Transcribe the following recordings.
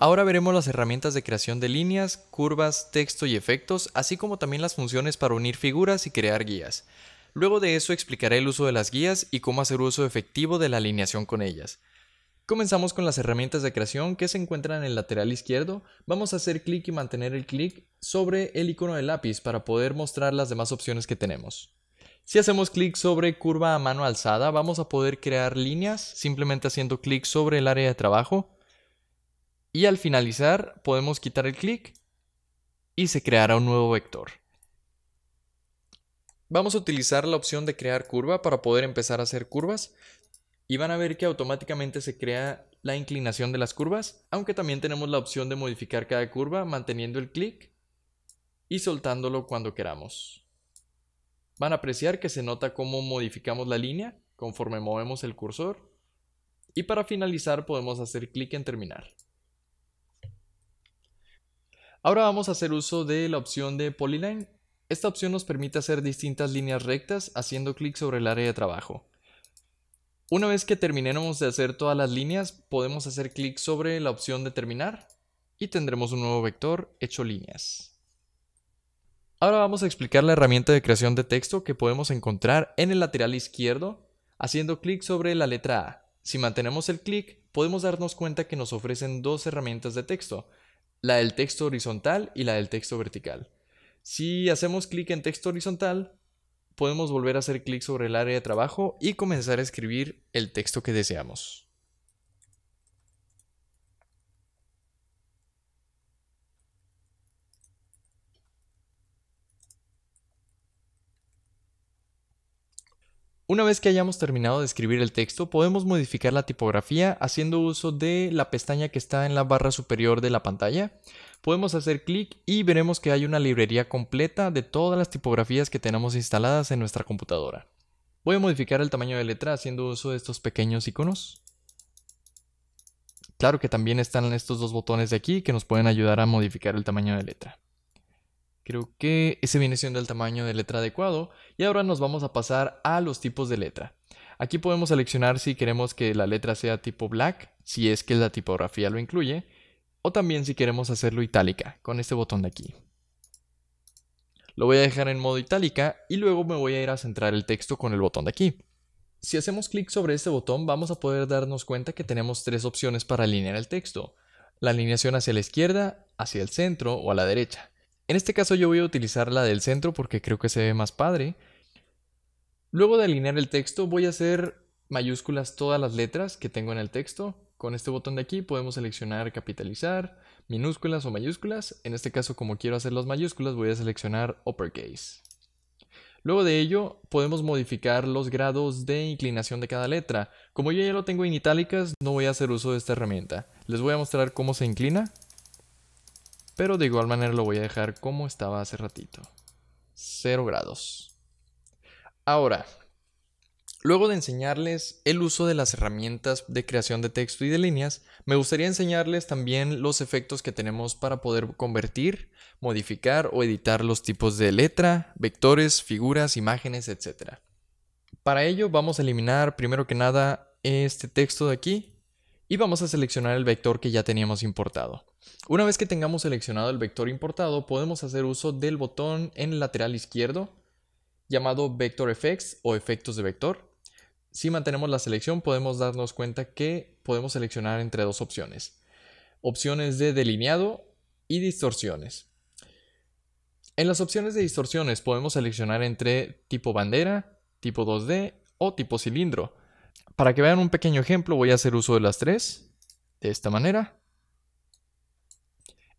Ahora veremos las herramientas de creación de líneas, curvas, texto y efectos, así como también las funciones para unir figuras y crear guías. Luego de eso explicaré el uso de las guías y cómo hacer uso efectivo de la alineación con ellas. Comenzamos con las herramientas de creación que se encuentran en el lateral izquierdo. Vamos a hacer clic y mantener el clic sobre el icono del lápiz para poder mostrar las demás opciones que tenemos. Si hacemos clic sobre curva a mano alzada, vamos a poder crear líneas simplemente haciendo clic sobre el área de trabajo. Y al finalizar podemos quitar el clic y se creará un nuevo vector. Vamos a utilizar la opción de crear curva para poder empezar a hacer curvas y van a ver que automáticamente se crea la inclinación de las curvas, aunque también tenemos la opción de modificar cada curva manteniendo el clic y soltándolo cuando queramos. Van a apreciar que se nota cómo modificamos la línea conforme movemos el cursor y para finalizar podemos hacer clic en terminar. Ahora vamos a hacer uso de la opción de Polyline. Esta opción nos permite hacer distintas líneas rectas haciendo clic sobre el área de trabajo. Una vez que terminemos de hacer todas las líneas, podemos hacer clic sobre la opción de terminar y tendremos un nuevo vector hecho líneas. Ahora vamos a explicar la herramienta de creación de texto que podemos encontrar en el lateral izquierdo haciendo clic sobre la letra A. Si mantenemos el clic, podemos darnos cuenta que nos ofrecen dos herramientas de texto, la del texto horizontal y la del texto vertical. Si hacemos clic en texto horizontal, podemos volver a hacer clic sobre el área de trabajo y comenzar a escribir el texto que deseamos. Una vez que hayamos terminado de escribir el texto, podemos modificar la tipografía haciendo uso de la pestaña que está en la barra superior de la pantalla. Podemos hacer clic y veremos que hay una librería completa de todas las tipografías que tenemos instaladas en nuestra computadora. Voy a modificar el tamaño de letra haciendo uso de estos pequeños iconos. Claro que también están estos dos botones de aquí que nos pueden ayudar a modificar el tamaño de letra. Creo que ese viene siendo el tamaño de letra adecuado. Y ahora nos vamos a pasar a los tipos de letra. Aquí podemos seleccionar si queremos que la letra sea tipo black, si es que la tipografía lo incluye, o también si queremos hacerlo itálica, con este botón de aquí. Lo voy a dejar en modo itálica y luego me voy a ir a centrar el texto con el botón de aquí. Si hacemos clic sobre este botón vamos a poder darnos cuenta que tenemos tres opciones para alinear el texto. La alineación hacia la izquierda, hacia el centro o a la derecha. En este caso yo voy a utilizar la del centro porque creo que se ve más padre. Luego de alinear el texto voy a hacer mayúsculas todas las letras que tengo en el texto. Con este botón de aquí podemos seleccionar capitalizar, minúsculas o mayúsculas. En este caso como quiero hacer las mayúsculas voy a seleccionar uppercase. Luego de ello podemos modificar los grados de inclinación de cada letra. Como yo ya lo tengo en itálicas no voy a hacer uso de esta herramienta. Les voy a mostrar cómo se inclina. Pero de igual manera lo voy a dejar como estaba hace ratito. 0 grados. Ahora, luego de enseñarles el uso de las herramientas de creación de texto y de líneas, me gustaría enseñarles también los efectos que tenemos para poder convertir, modificar o editar los tipos de letra, vectores, figuras, imágenes, etc. Para ello vamos a eliminar primero que nada este texto de aquí y vamos a seleccionar el vector que ya teníamos importado. Una vez que tengamos seleccionado el vector importado, podemos hacer uso del botón en el lateral izquierdo llamado Vector Effects o efectos de vector. Si mantenemos la selección, podemos darnos cuenta que podemos seleccionar entre dos opciones. Opciones de delineado y distorsiones. En las opciones de distorsiones podemos seleccionar entre tipo bandera, tipo 2D o tipo cilindro. Para que vean un pequeño ejemplo voy a hacer uso de las tres, de esta manera.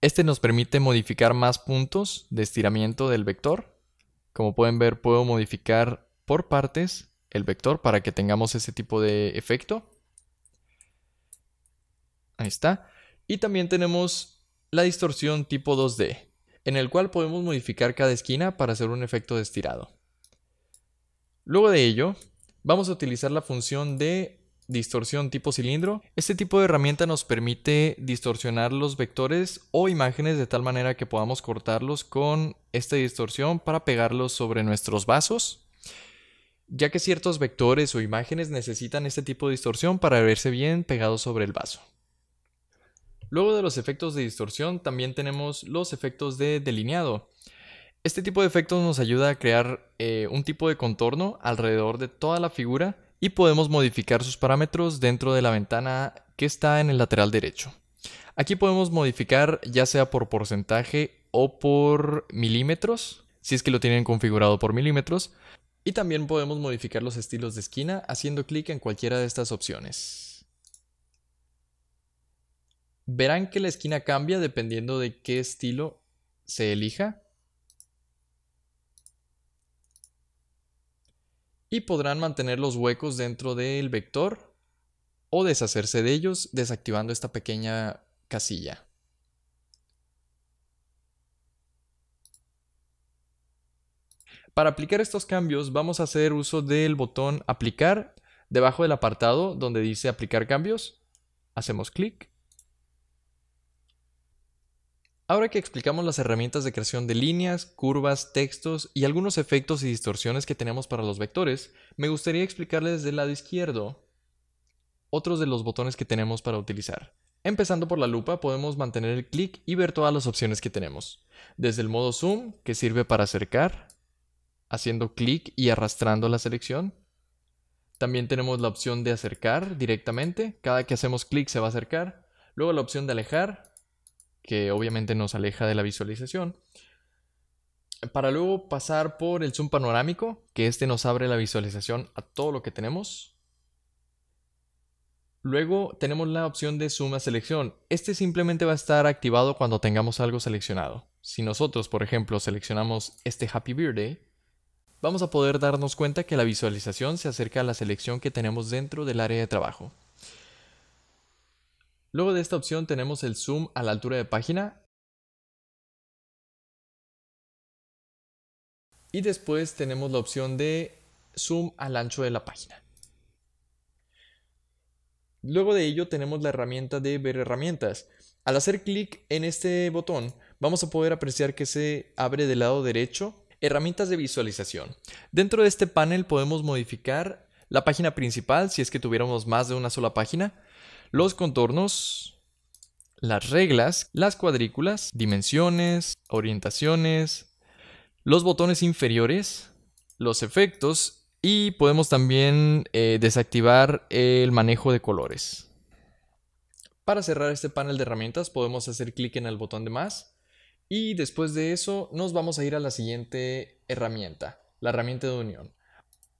Este nos permite modificar más puntos de estiramiento del vector. Como pueden ver, puedo modificar por partes el vector para que tengamos ese tipo de efecto. Ahí está. Y también tenemos la distorsión tipo 2D, en el cual podemos modificar cada esquina para hacer un efecto de estirado. Luego de ello, vamos a utilizar la función de distorsión tipo cilindro. Este tipo de herramienta nos permite distorsionar los vectores o imágenes de tal manera que podamos cortarlos con esta distorsión para pegarlos sobre nuestros vasos. Ya que ciertos vectores o imágenes necesitan este tipo de distorsión para verse bien pegados sobre el vaso. Luego de los efectos de distorsión también tenemos los efectos de delineado. Este tipo de efectos nos ayuda a crear eh, un tipo de contorno alrededor de toda la figura y podemos modificar sus parámetros dentro de la ventana que está en el lateral derecho. Aquí podemos modificar ya sea por porcentaje o por milímetros, si es que lo tienen configurado por milímetros. Y también podemos modificar los estilos de esquina haciendo clic en cualquiera de estas opciones. Verán que la esquina cambia dependiendo de qué estilo se elija. y podrán mantener los huecos dentro del vector o deshacerse de ellos desactivando esta pequeña casilla. Para aplicar estos cambios vamos a hacer uso del botón aplicar debajo del apartado donde dice aplicar cambios. Hacemos clic Ahora que explicamos las herramientas de creación de líneas, curvas, textos y algunos efectos y distorsiones que tenemos para los vectores, me gustaría explicarles desde el lado izquierdo otros de los botones que tenemos para utilizar. Empezando por la lupa, podemos mantener el clic y ver todas las opciones que tenemos. Desde el modo zoom, que sirve para acercar, haciendo clic y arrastrando la selección. También tenemos la opción de acercar directamente, cada que hacemos clic se va a acercar. Luego la opción de alejar, que obviamente nos aleja de la visualización. Para luego pasar por el zoom panorámico, que este nos abre la visualización a todo lo que tenemos. Luego tenemos la opción de zoom a selección. Este simplemente va a estar activado cuando tengamos algo seleccionado. Si nosotros, por ejemplo, seleccionamos este Happy Birthday, vamos a poder darnos cuenta que la visualización se acerca a la selección que tenemos dentro del área de trabajo. Luego de esta opción tenemos el zoom a la altura de página y después tenemos la opción de zoom al ancho de la página. Luego de ello tenemos la herramienta de ver herramientas. Al hacer clic en este botón vamos a poder apreciar que se abre del lado derecho herramientas de visualización. Dentro de este panel podemos modificar la página principal si es que tuviéramos más de una sola página los contornos, las reglas, las cuadrículas, dimensiones, orientaciones, los botones inferiores, los efectos y podemos también eh, desactivar el manejo de colores. Para cerrar este panel de herramientas podemos hacer clic en el botón de más y después de eso nos vamos a ir a la siguiente herramienta, la herramienta de unión.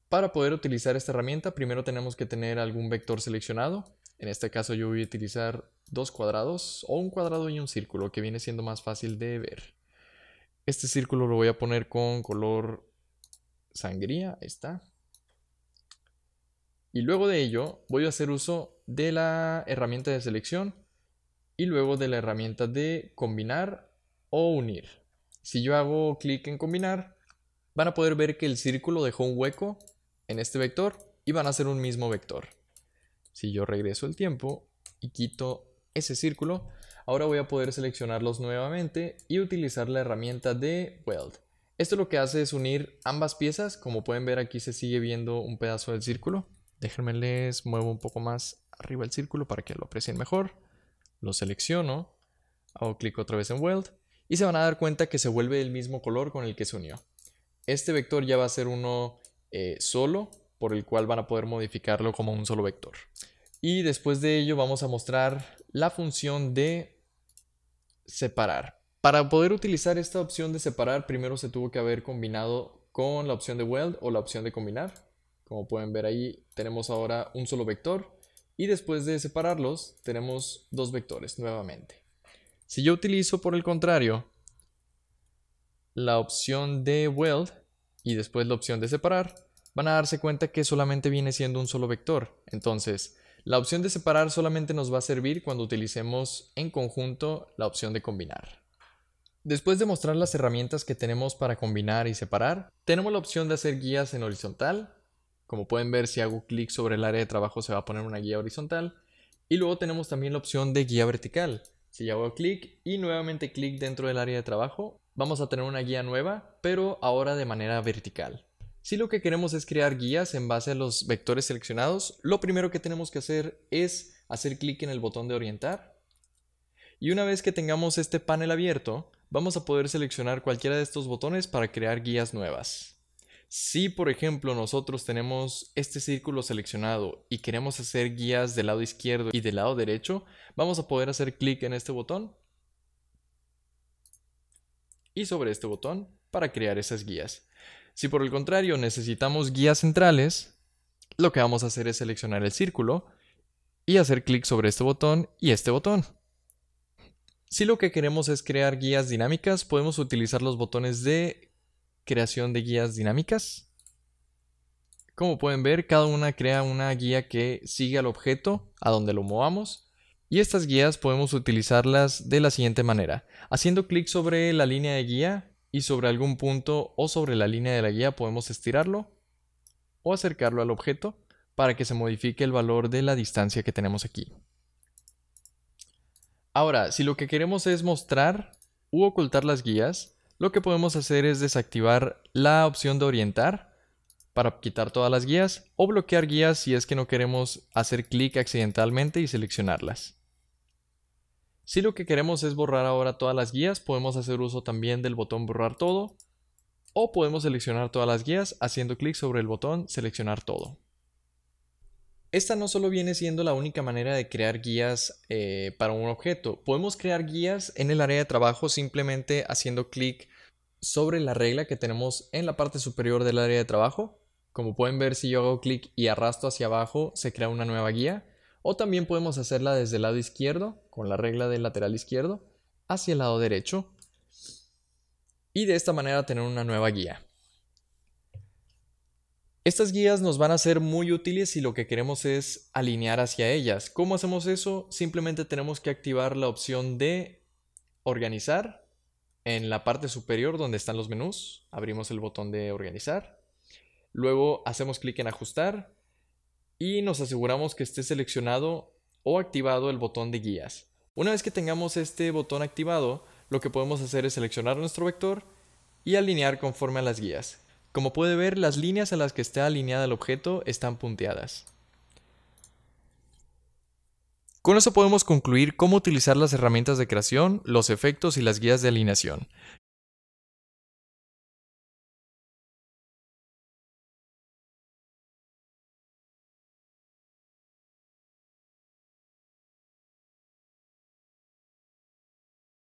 Para poder utilizar esta herramienta primero tenemos que tener algún vector seleccionado en este caso yo voy a utilizar dos cuadrados o un cuadrado y un círculo que viene siendo más fácil de ver. Este círculo lo voy a poner con color sangría, ahí está. Y luego de ello voy a hacer uso de la herramienta de selección y luego de la herramienta de combinar o unir. Si yo hago clic en combinar, van a poder ver que el círculo dejó un hueco en este vector y van a ser un mismo vector. Si yo regreso el tiempo y quito ese círculo, ahora voy a poder seleccionarlos nuevamente y utilizar la herramienta de Weld. Esto lo que hace es unir ambas piezas, como pueden ver aquí se sigue viendo un pedazo del círculo. Déjenme les muevo un poco más arriba el círculo para que lo aprecien mejor. Lo selecciono, hago clic otra vez en Weld y se van a dar cuenta que se vuelve el mismo color con el que se unió. Este vector ya va a ser uno eh, solo por el cual van a poder modificarlo como un solo vector. Y después de ello vamos a mostrar la función de separar. Para poder utilizar esta opción de separar, primero se tuvo que haber combinado con la opción de weld o la opción de combinar. Como pueden ver ahí, tenemos ahora un solo vector y después de separarlos, tenemos dos vectores nuevamente. Si yo utilizo, por el contrario, la opción de weld y después la opción de separar, van a darse cuenta que solamente viene siendo un solo vector. Entonces, la opción de separar solamente nos va a servir cuando utilicemos en conjunto la opción de combinar. Después de mostrar las herramientas que tenemos para combinar y separar, tenemos la opción de hacer guías en horizontal. Como pueden ver, si hago clic sobre el área de trabajo se va a poner una guía horizontal. Y luego tenemos también la opción de guía vertical. Si hago clic y nuevamente clic dentro del área de trabajo, vamos a tener una guía nueva, pero ahora de manera vertical. Si lo que queremos es crear guías en base a los vectores seleccionados, lo primero que tenemos que hacer es hacer clic en el botón de orientar. Y una vez que tengamos este panel abierto, vamos a poder seleccionar cualquiera de estos botones para crear guías nuevas. Si por ejemplo nosotros tenemos este círculo seleccionado y queremos hacer guías del lado izquierdo y del lado derecho, vamos a poder hacer clic en este botón y sobre este botón para crear esas guías. Si por el contrario necesitamos guías centrales, lo que vamos a hacer es seleccionar el círculo y hacer clic sobre este botón y este botón. Si lo que queremos es crear guías dinámicas, podemos utilizar los botones de creación de guías dinámicas. Como pueden ver, cada una crea una guía que sigue al objeto, a donde lo movamos. Y estas guías podemos utilizarlas de la siguiente manera. Haciendo clic sobre la línea de guía, y sobre algún punto o sobre la línea de la guía podemos estirarlo o acercarlo al objeto para que se modifique el valor de la distancia que tenemos aquí. Ahora, si lo que queremos es mostrar u ocultar las guías, lo que podemos hacer es desactivar la opción de orientar para quitar todas las guías o bloquear guías si es que no queremos hacer clic accidentalmente y seleccionarlas. Si lo que queremos es borrar ahora todas las guías, podemos hacer uso también del botón borrar todo o podemos seleccionar todas las guías haciendo clic sobre el botón seleccionar todo. Esta no solo viene siendo la única manera de crear guías eh, para un objeto, podemos crear guías en el área de trabajo simplemente haciendo clic sobre la regla que tenemos en la parte superior del área de trabajo. Como pueden ver, si yo hago clic y arrastro hacia abajo, se crea una nueva guía. O también podemos hacerla desde el lado izquierdo, con la regla del lateral izquierdo, hacia el lado derecho. Y de esta manera tener una nueva guía. Estas guías nos van a ser muy útiles si lo que queremos es alinear hacia ellas. ¿Cómo hacemos eso? Simplemente tenemos que activar la opción de organizar en la parte superior donde están los menús. Abrimos el botón de organizar. Luego hacemos clic en ajustar y nos aseguramos que esté seleccionado o activado el botón de guías. Una vez que tengamos este botón activado, lo que podemos hacer es seleccionar nuestro vector y alinear conforme a las guías. Como puede ver, las líneas a las que está alineada el objeto están punteadas. Con eso podemos concluir cómo utilizar las herramientas de creación, los efectos y las guías de alineación.